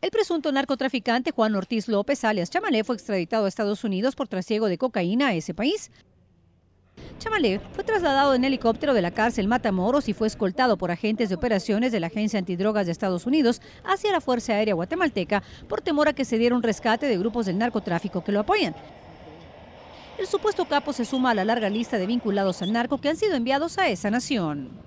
El presunto narcotraficante Juan Ortiz López, alias Chamalé, fue extraditado a Estados Unidos por trasiego de cocaína a ese país. Chamalé fue trasladado en helicóptero de la cárcel Matamoros y fue escoltado por agentes de operaciones de la Agencia Antidrogas de Estados Unidos hacia la Fuerza Aérea Guatemalteca por temor a que se diera un rescate de grupos del narcotráfico que lo apoyan. El supuesto capo se suma a la larga lista de vinculados al narco que han sido enviados a esa nación.